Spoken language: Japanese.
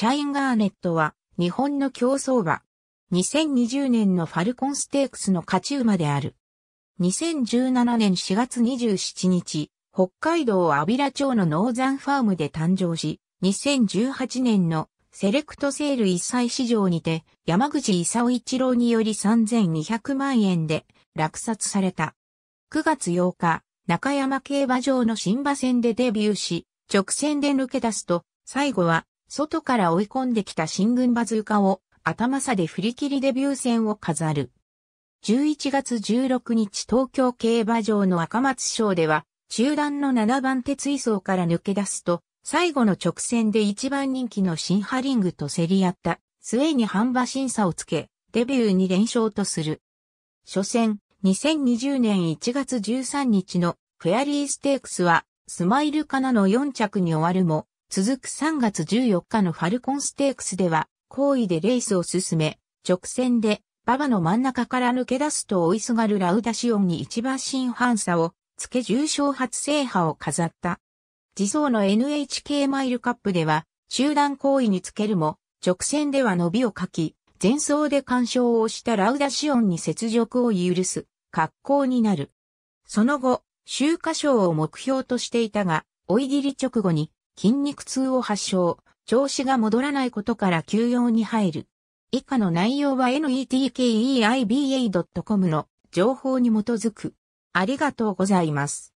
シャイン・ガーネットは日本の競走馬。2020年のファルコンステークスの勝ち馬である。2017年4月27日、北海道阿平町のノーザンファームで誕生し、2018年のセレクトセール一歳市場にて山口勲一郎により3200万円で落札された。9月8日、中山競馬場の新馬戦でデビューし、直線で抜け出すと、最後は外から追い込んできた新軍バズーカを頭差で振り切りデビュー戦を飾る。11月16日東京競馬場の赤松賞では、中段の7番手追走から抜け出すと、最後の直線で1番人気のシンハリングと競り合った末に半馬審査をつけ、デビューに連勝とする。初戦、2020年1月13日のフェアリーステークスは、スマイルカナの4着に終わるも、続く3月14日のファルコンステークスでは、好意でレースを進め、直線で、馬場の真ん中から抜け出すと追いすがるラウダシオンに一馬新反差をつけ重賞初制覇を飾った。自走の NHK マイルカップでは、集団行為につけるも、直線では伸びをかき、前走で干渉をしたラウダシオンに雪辱を許す、格好になる。その後、周華賞を目標としていたが、追い切り直後に、筋肉痛を発症、調子が戻らないことから休養に入る。以下の内容は netkeiba.com の情報に基づく。ありがとうございます。